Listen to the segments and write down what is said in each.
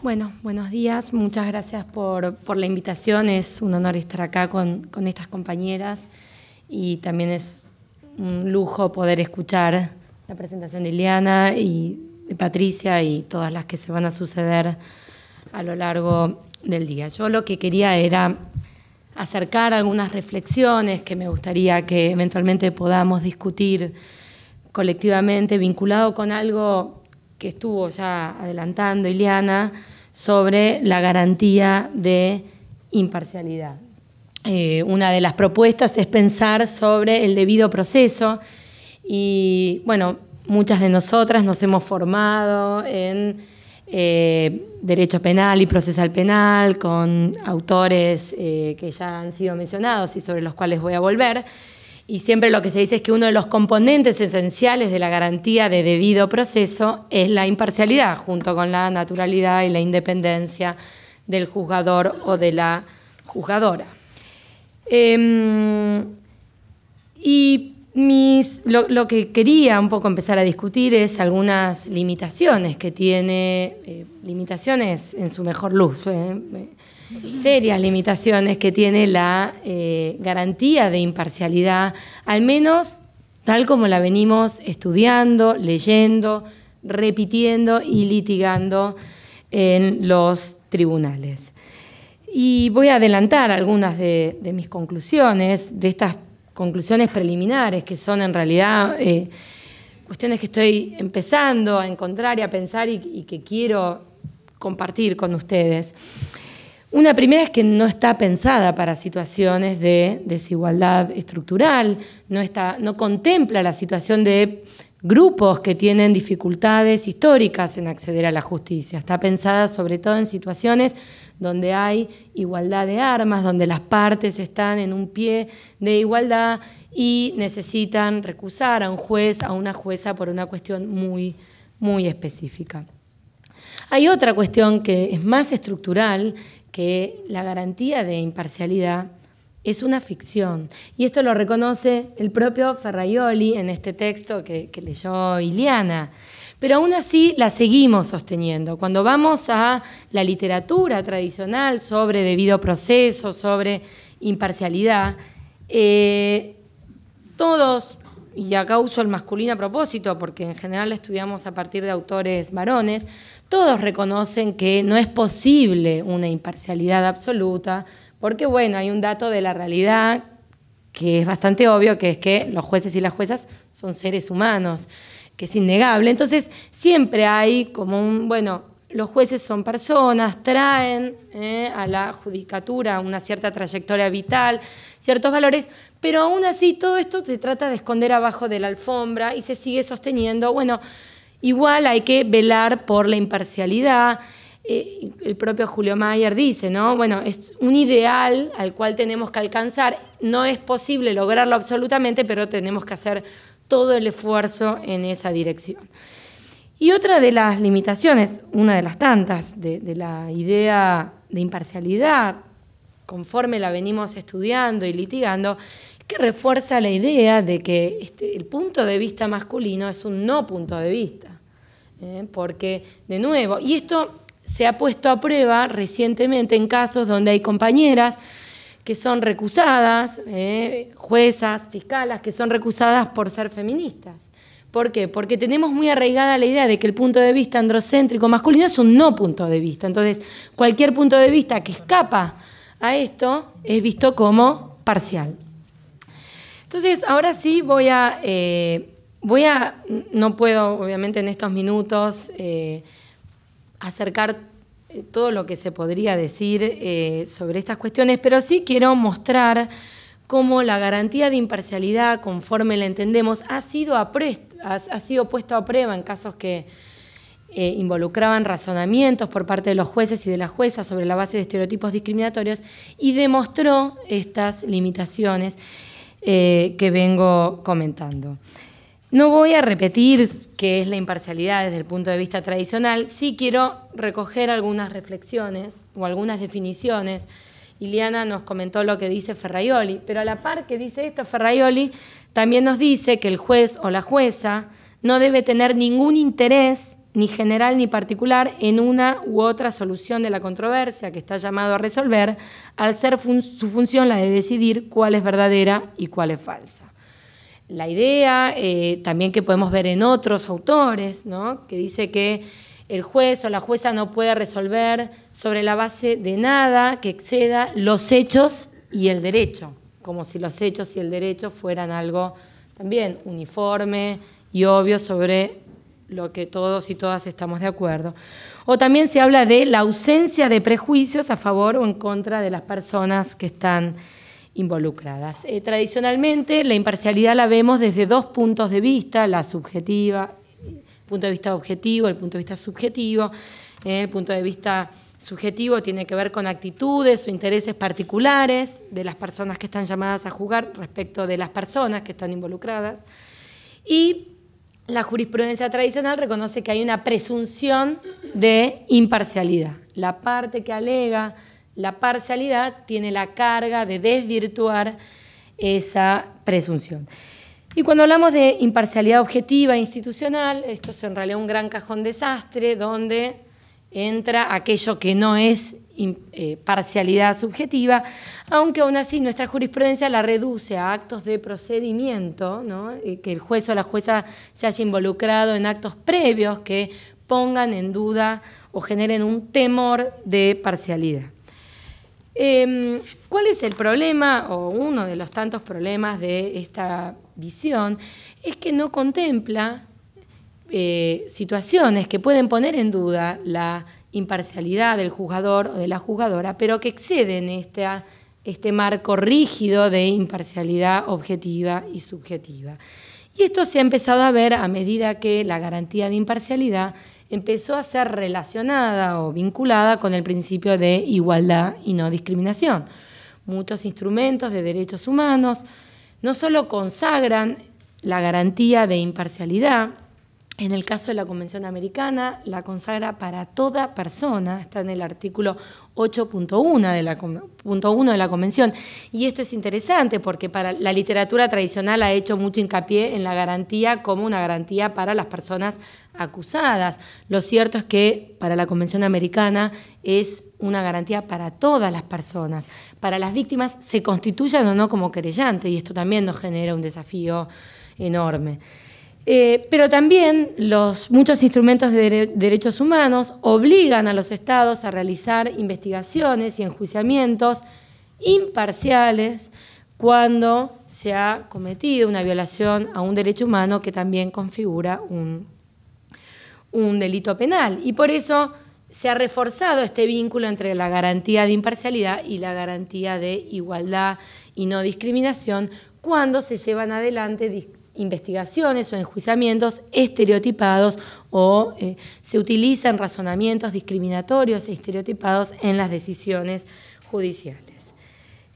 Bueno, buenos días, muchas gracias por, la invitación, es un honor estar acá con, con, estas compañeras y también es un lujo poder escuchar la presentación de Ileana y de Patricia y todas las que se van a suceder a lo largo del día. Yo lo que quería era acercar algunas reflexiones que me gustaría que eventualmente podamos discutir colectivamente vinculado con algo que estuvo ya adelantando Ileana sobre la garantía de imparcialidad. Eh, una de las propuestas es pensar sobre el debido proceso y, bueno, muchas de nosotras nos hemos formado en eh, derecho penal y procesal penal con autores eh, que ya han sido mencionados y sobre los cuales voy a volver. Y siempre lo que se dice es que uno de los componentes esenciales de la garantía de debido proceso es la imparcialidad, junto con la naturalidad y la independencia del juzgador o de la juzgadora. Em, y mis, lo, que quería un poco empezar a discutir es algunas limitaciones que tiene, eh, limitaciones en su mejor luz. Eh, serias limitaciones que tiene la eh, garantía de imparcialidad, al menos tal como la venimos estudiando, leyendo, repitiendo y litigando en los tribunales. Y voy a adelantar algunas de, mis conclusiones, de estas conclusiones preliminares, que son en realidad eh, cuestiones que estoy empezando a encontrar y a pensar y que quiero compartir con ustedes. Una primera es que no está pensada para situaciones de desigualdad estructural, no, contempla la situación de grupos que tienen dificultades históricas en acceder a la justicia. Está pensada sobre todo en situaciones donde hay igualdad de armas, donde las partes están en un pie de igualdad y necesitan recusar a un juez, a una jueza por una cuestión muy, muy específica. Hay otra cuestión que es más estructural que la garantía de imparcialidad es una ficción. Y esto lo reconoce el propio Ferraioli en este texto que, leyó Iliana. Pero aún así la seguimos sosteniendo. Cuando vamos a la literatura tradicional sobre debido proceso, sobre imparcialidad, eh, todos y acá uso el masculino a propósito, porque en general estudiamos a partir de autores varones, todos reconocen que no es posible una imparcialidad absoluta, porque bueno, hay un dato de la realidad que es bastante obvio, que es que los jueces y las juezas son seres humanos, que es innegable. Entonces, siempre hay como un, bueno, los jueces son personas, traen eh, a la judicatura una cierta trayectoria vital, ciertos valores, pero aún así, todo esto se trata de esconder abajo de la alfombra y se sigue sosteniendo. Bueno, igual hay que velar por la imparcialidad. Eh, el propio Julio Mayer dice, ¿no? Bueno, es un ideal al cual tenemos que alcanzar. No es posible lograrlo absolutamente, pero tenemos que hacer todo el esfuerzo en esa dirección. Y otra de las limitaciones, una de las tantas, de la idea de imparcialidad conforme la venimos estudiando y litigando, que refuerza la idea de que este, el punto de vista masculino es un no punto de vista. ¿eh? Porque, de nuevo, y esto se ha puesto a prueba recientemente en casos donde hay compañeras que son recusadas, ¿eh? juezas, fiscalas, que son recusadas por ser feministas. ¿Por qué? Porque tenemos muy arraigada la idea de que el punto de vista androcéntrico masculino es un no punto de vista. Entonces, cualquier punto de vista que escapa a esto es visto como parcial. Entonces, ahora sí voy a, eh, voy a no puedo obviamente en estos minutos eh, acercar eh, todo lo que se podría decir sobre estas cuestiones, pero sí quiero mostrar cómo la garantía de imparcialidad, conforme la entendemos, ha sido, ha, ha sido puesta a prueba en casos que eh, involucraban razonamientos por parte de los jueces y de las juezas sobre la base de estereotipos discriminatorios y demostró estas limitaciones eh, que vengo comentando. No voy a repetir qué es la imparcialidad desde el punto de vista tradicional, sí quiero recoger algunas reflexiones o algunas definiciones. Iliana nos comentó lo que dice Ferraioli, pero a la par que dice esto, Ferraioli también nos dice que el juez o la jueza no debe tener ningún interés ni general ni particular en una u otra solución de la controversia que está llamado a resolver, al ser su función la de decidir cuál es verdadera y cuál es falsa. La idea eh, también que podemos ver en otros autores, ¿no? que dice que el juez o la jueza no puede resolver sobre la base de nada que exceda los hechos y el derecho, como si los hechos y el derecho fueran algo también uniforme y obvio sobre lo que todos y todas estamos de acuerdo. O también se habla de la ausencia de prejuicios a favor o en contra de las personas que están involucradas. Eh, tradicionalmente la imparcialidad la vemos desde dos puntos de vista, la subjetiva, el punto de vista objetivo, el punto de vista subjetivo, eh, el punto de vista subjetivo tiene que ver con actitudes o intereses particulares de las personas que están llamadas a jugar respecto de las personas que están involucradas. Y la jurisprudencia tradicional reconoce que hay una presunción de imparcialidad. La parte que alega la parcialidad tiene la carga de desvirtuar esa presunción. Y cuando hablamos de imparcialidad objetiva institucional, esto se en realidad un gran cajón desastre donde entra aquello que no es eh, parcialidad subjetiva, aunque aún así nuestra jurisprudencia la reduce a actos de procedimiento, eh, que el juez o la jueza se haya involucrado en actos previos que pongan en duda o generen un temor de parcialidad. Em, ¿Cuál es el problema o uno de los tantos problemas de esta visión? Es que no contempla eh, situaciones que pueden poner en duda la imparcialidad del juzgador o de la jugadora pero que exceden este, este marco rígido de imparcialidad objetiva y subjetiva. Y esto se ha empezado a ver a medida que la garantía de imparcialidad empezó a ser relacionada o vinculada con el principio de igualdad y no discriminación. Muchos instrumentos de derechos humanos no solo consagran la garantía de imparcialidad, en el caso de la Convención Americana, la consagra para toda persona, está en el artículo 8.1 de, la, de la Convención. Y esto es interesante porque para la literatura tradicional ha hecho mucho hincapié en la garantía como una garantía para las personas acusadas. Lo cierto es que para la Convención Americana es una garantía para todas las personas, para las víctimas, se constituyan o no como querellante y esto también nos genera un desafío enorme. Eh, pero también los, muchos instrumentos de derechos humanos obligan a los estados a realizar investigaciones y enjuiciamientos imparciales cuando se ha cometido una violación a un derecho humano que también configura un, un delito penal. Y por eso se ha reforzado este vínculo entre la garantía de imparcialidad y la garantía de igualdad y no discriminación cuando se llevan adelante investigaciones o enjuiciamientos estereotipados o eh, se utilizan razonamientos discriminatorios e estereotipados en las decisiones judiciales.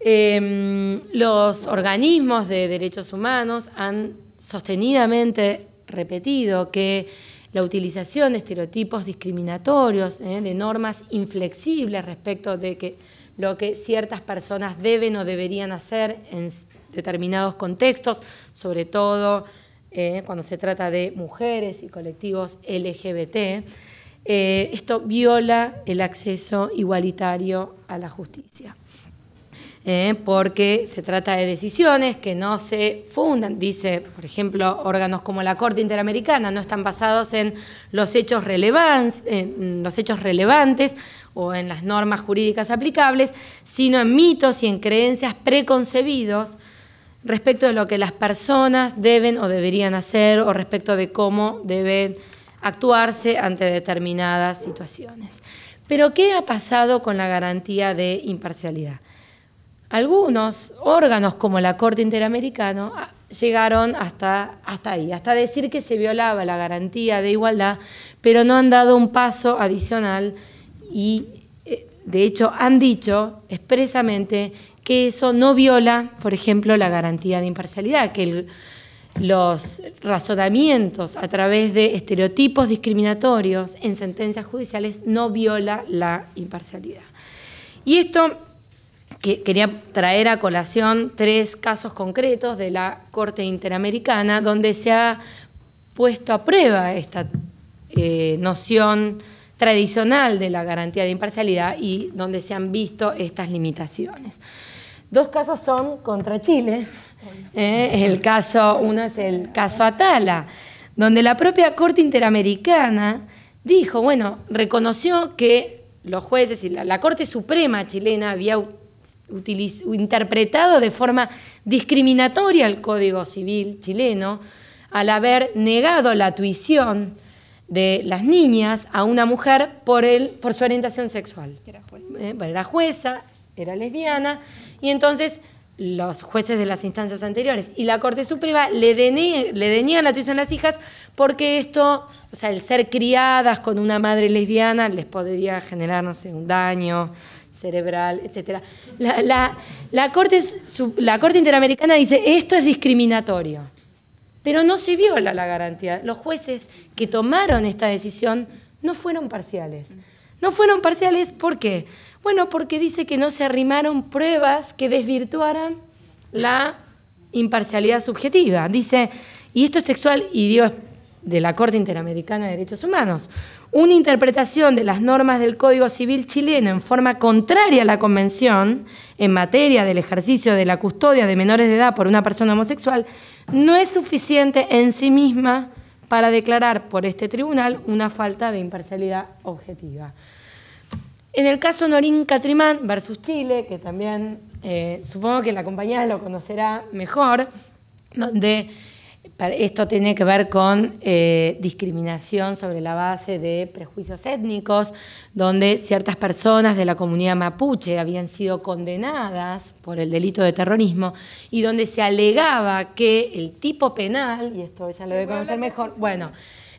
Em, los organismos de derechos humanos han sostenidamente repetido que la utilización de estereotipos discriminatorios, eh, de normas inflexibles respecto de que lo que ciertas personas deben o deberían hacer en determinados contextos, sobre todo eh, cuando se trata de mujeres y colectivos LGBT, eh, esto viola el acceso igualitario a la justicia. Eh, porque se trata de decisiones que no se fundan, dice, por ejemplo, órganos como la Corte Interamericana, no están basados en los hechos, en los hechos relevantes o en las normas jurídicas aplicables, sino en mitos y en creencias preconcebidos respecto de lo que las personas deben o deberían hacer o respecto de cómo deben actuarse ante determinadas situaciones. Pero ¿qué ha pasado con la garantía de imparcialidad? Algunos órganos como la Corte Interamericana ah, llegaron hasta, hasta ahí, hasta decir que se violaba la garantía de igualdad, pero no han dado un paso adicional y eh, de hecho han dicho expresamente eso no viola, por ejemplo, la garantía de imparcialidad, que los razonamientos a través de estereotipos discriminatorios en sentencias judiciales no viola la imparcialidad. Y esto que quería traer a colación tres casos concretos de la Corte Interamericana donde se ha puesto a prueba esta eh, noción tradicional de la garantía de imparcialidad y donde se han visto estas limitaciones. Dos casos son contra Chile. Eh, el caso, uno es el caso Atala, donde la propia Corte Interamericana dijo, bueno, reconoció que los jueces y la, Corte Suprema chilena había interpretado de forma discriminatoria el Código Civil chileno al haber negado la tuición de las niñas a una mujer por, el, por su orientación sexual. era jueza eh, era lesbiana, y entonces los jueces de las instancias anteriores y la Corte Suprema le, denían la tuición a las hijas porque esto, o sea, el ser criadas con una madre lesbiana les podría generar, no sé, un daño cerebral, etc. La, corte, la Corte Interamericana dice, esto es discriminatorio, pero no se viola la garantía. Los jueces que tomaron esta decisión no fueron parciales. No fueron parciales, Porque bueno, porque dice que no se arrimaron pruebas que desvirtuaran la imparcialidad subjetiva. Dice, y esto es textual, y Dios de la Corte Interamericana de Derechos Humanos, una interpretación de las normas del Código Civil chileno en forma contraria a la Convención en materia del ejercicio de la custodia de menores de edad por una persona homosexual no es suficiente en sí misma para declarar por este tribunal una falta de imparcialidad objetiva. En el caso Norín Catrimán versus Chile, que también eh, supongo que la compañía lo conocerá mejor, donde esto tiene que ver con eh, discriminación sobre la base de prejuicios étnicos, donde ciertas personas de la comunidad mapuche habían sido condenadas por el delito de terrorismo y donde se alegaba que el tipo penal, y esto ya lo debe conocer mejor, bueno...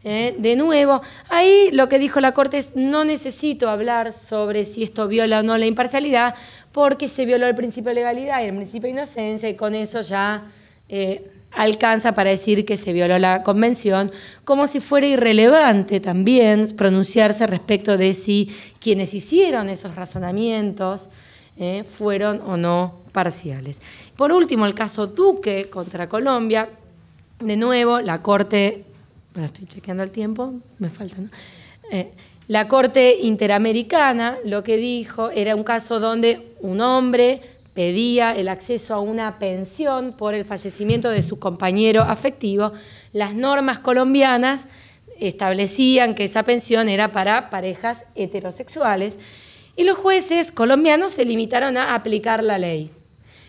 ¿eh? de nuevo, ahí lo que dijo la Corte es no necesito hablar sobre si esto viola o no la imparcialidad porque se violó el principio de legalidad y el principio de inocencia y con eso ya eh, alcanza para decir que se violó la convención, como si fuera irrelevante también pronunciarse respecto de si quienes hicieron esos razonamientos eh, fueron o no parciales. Por último, el caso Duque contra Colombia. De nuevo, la Corte bueno, estoy chequeando el tiempo, me falta, eh, la Corte Interamericana lo que dijo era un caso donde un hombre pedía el acceso a una pensión por el fallecimiento de su compañero afectivo. Las normas colombianas establecían que esa pensión era para parejas heterosexuales y los jueces colombianos se limitaron a aplicar la ley.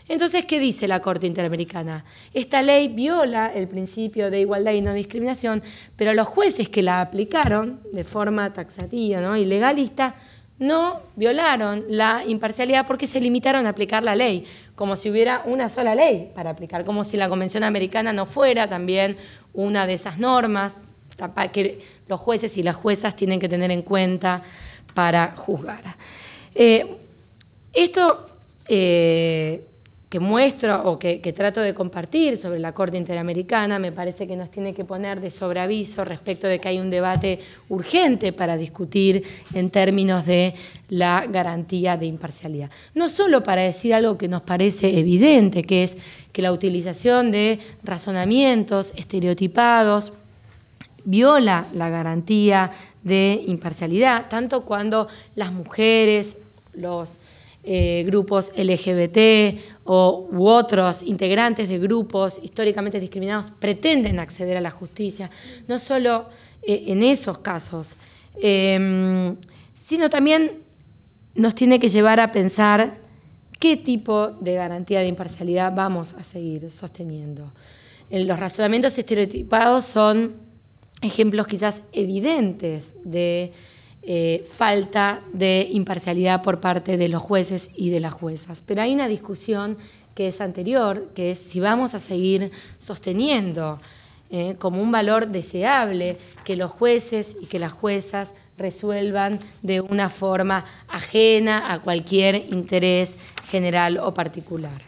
Entonces, ¿qué dice la Corte Interamericana? Esta ley viola el principio de igualdad y no discriminación, pero los jueces que la aplicaron de forma taxativa ¿no? y legalista no violaron la imparcialidad porque se limitaron a aplicar la ley, como si hubiera una sola ley para aplicar, como si la Convención Americana no fuera también una de esas normas que los jueces y las juezas tienen que tener en cuenta para juzgar. Eh, esto eh, que muestro o que, trato de compartir sobre la Corte Interamericana, me parece que nos tiene que poner de sobreaviso respecto de que hay un debate urgente para discutir en términos de la garantía de imparcialidad. No solo para decir algo que nos parece evidente, que es que la utilización de razonamientos estereotipados viola la garantía de imparcialidad, tanto cuando las mujeres, los eh, grupos LGBT o, u otros integrantes de grupos históricamente discriminados pretenden acceder a la justicia, no solo eh, en esos casos, em, sino también nos tiene que llevar a pensar qué tipo de garantía de imparcialidad vamos a seguir sosteniendo. Los razonamientos estereotipados son ejemplos quizás evidentes de eh, falta de imparcialidad por parte de los jueces y de las juezas. Pero hay una discusión que es anterior, que es si vamos a seguir sosteniendo eh, como un valor deseable que los jueces y que las juezas resuelvan de una forma ajena a cualquier interés general o particular.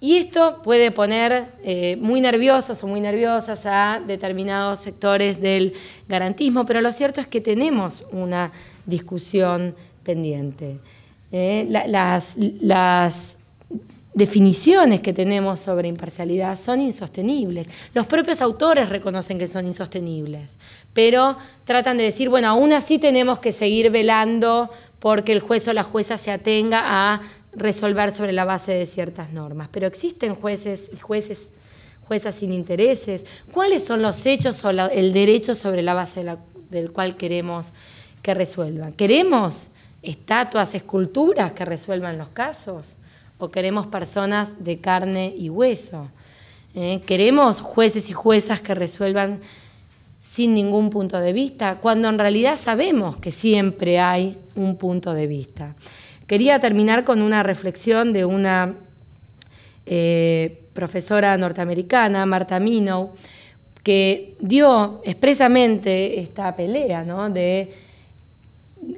Y esto puede poner eh, muy nerviosos o muy nerviosas a determinados sectores del garantismo, pero lo cierto es que tenemos una discusión pendiente. Eh, las, las definiciones que tenemos sobre imparcialidad son insostenibles. Los propios autores reconocen que son insostenibles, pero tratan de decir, bueno, aún así tenemos que seguir velando porque el juez o la jueza se atenga a resolver sobre la base de ciertas normas. Pero existen jueces y jueces, juezas sin intereses. ¿Cuáles son los hechos o el derecho sobre la base del cual queremos que resuelvan? ¿Queremos estatuas, esculturas que resuelvan los casos? ¿O queremos personas de carne y hueso? ¿Eh? ¿Queremos jueces y juezas que resuelvan sin ningún punto de vista, cuando en realidad sabemos que siempre hay un punto de vista? Quería terminar con una reflexión de una eh, profesora norteamericana, Marta Minow, que dio expresamente esta pelea de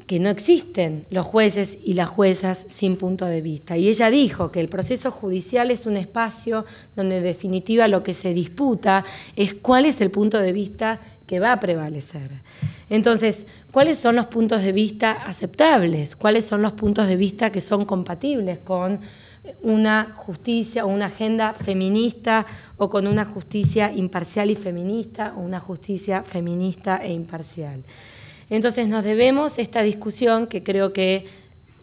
que no existen los jueces y las juezas sin punto de vista. Y ella dijo que el proceso judicial es un espacio donde en definitiva lo que se disputa es cuál es el punto de vista que va a prevalecer. Entonces, ¿cuáles son los puntos de vista aceptables? ¿Cuáles son los puntos de vista que son compatibles con una justicia o una agenda feminista o con una justicia imparcial y feminista o una justicia feminista e imparcial? Entonces, nos debemos esta discusión que creo que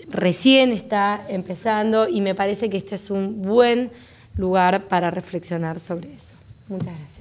recién está empezando y me parece que este es un buen lugar para reflexionar sobre eso. Muchas gracias.